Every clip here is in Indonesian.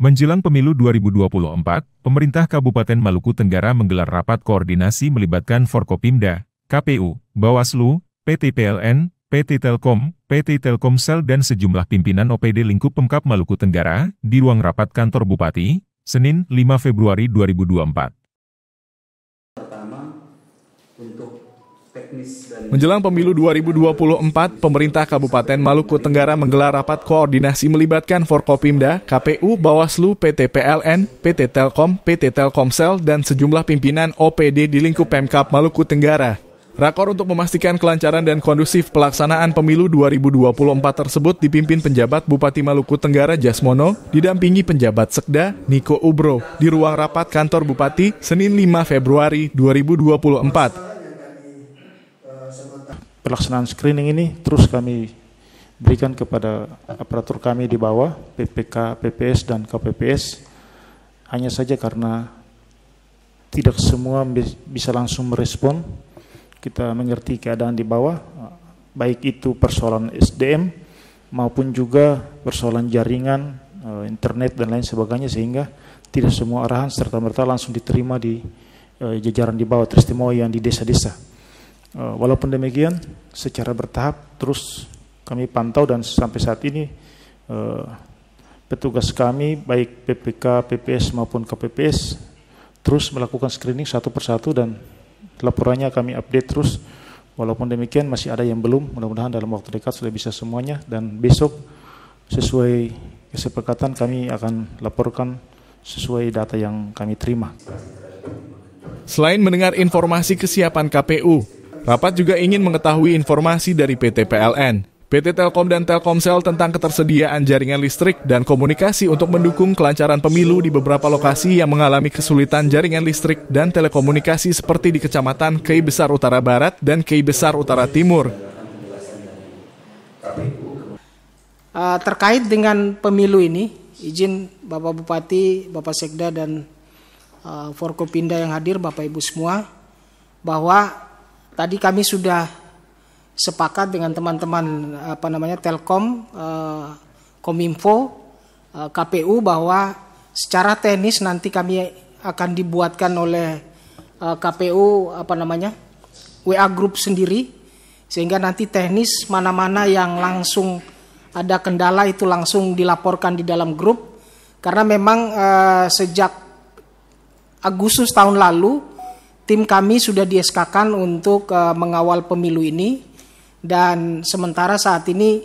Menjelang pemilu 2024, pemerintah Kabupaten Maluku Tenggara menggelar rapat koordinasi melibatkan Forkopimda, KPU, Bawaslu, PT PLN, PT Telkom, PT Telkomsel dan sejumlah pimpinan OPD lingkup Pemkap Maluku Tenggara di ruang rapat kantor Bupati, Senin 5 Februari 2024. Pertama, untuk Menjelang pemilu 2024, pemerintah Kabupaten Maluku Tenggara menggelar rapat koordinasi melibatkan Forkopimda, KPU, Bawaslu, PT PLN, PT Telkom, PT Telkomsel, dan sejumlah pimpinan OPD di lingkup Pemkap Maluku Tenggara. Rakor untuk memastikan kelancaran dan kondusif pelaksanaan pemilu 2024 tersebut dipimpin penjabat Bupati Maluku Tenggara Jasmono, didampingi penjabat Sekda Niko Ubro di ruang rapat kantor Bupati Senin 5 Februari 2024 pelaksanaan screening ini terus kami berikan kepada aparatur kami di bawah PPK, PPS dan KPPS hanya saja karena tidak semua bisa langsung merespon kita mengerti keadaan di bawah baik itu persoalan SDM maupun juga persoalan jaringan eh, internet dan lain sebagainya sehingga tidak semua arahan serta merta langsung diterima di eh, jajaran di bawah terutama yang di desa-desa. Eh, walaupun demikian, secara bertahap terus kami pantau dan sampai saat ini eh, petugas kami baik PPK, PPS maupun KPPS terus melakukan screening satu persatu dan laporannya kami update terus. Walaupun demikian masih ada yang belum, mudah-mudahan dalam waktu dekat sudah bisa semuanya dan besok sesuai kesepakatan kami akan laporkan sesuai data yang kami terima. Selain mendengar informasi kesiapan KPU, Rapat juga ingin mengetahui informasi dari PT PLN, PT Telkom dan Telkomsel tentang ketersediaan jaringan listrik dan komunikasi untuk mendukung kelancaran pemilu di beberapa lokasi yang mengalami kesulitan jaringan listrik dan telekomunikasi seperti di Kecamatan Kei Besar Utara Barat dan Kei Besar Utara Timur. Eh, terkait dengan pemilu ini, izin Bapak Bupati, Bapak Sekda, dan uh, Forkopinda yang hadir, Bapak Ibu semua, bahwa tadi kami sudah sepakat dengan teman-teman apa namanya Telkom, eh, Kominfo, eh, KPU bahwa secara teknis nanti kami akan dibuatkan oleh eh, KPU apa namanya WA group sendiri sehingga nanti teknis mana-mana yang langsung ada kendala itu langsung dilaporkan di dalam grup karena memang eh, sejak Agustus tahun lalu tim kami sudah SK-kan untuk uh, mengawal pemilu ini dan sementara saat ini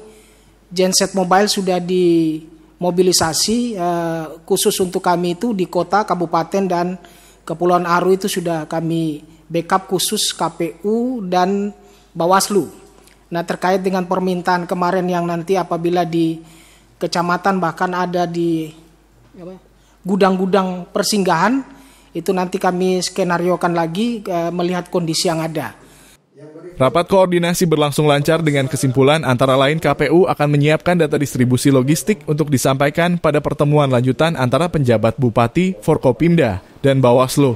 genset mobile sudah dimobilisasi uh, khusus untuk kami itu di kota, kabupaten dan kepulauan Aru itu sudah kami backup khusus KPU dan Bawaslu. Nah, terkait dengan permintaan kemarin yang nanti apabila di kecamatan bahkan ada di ya, gudang-gudang persinggahan itu nanti kami skenariokan lagi eh, melihat kondisi yang ada. Rapat koordinasi berlangsung lancar dengan kesimpulan antara lain KPU akan menyiapkan data distribusi logistik untuk disampaikan pada pertemuan lanjutan antara penjabat Bupati, Forkopimda, dan Bawaslu.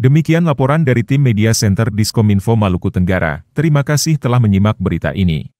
Demikian laporan dari tim Media Center Diskominfo Maluku Tenggara. Terima kasih telah menyimak berita ini.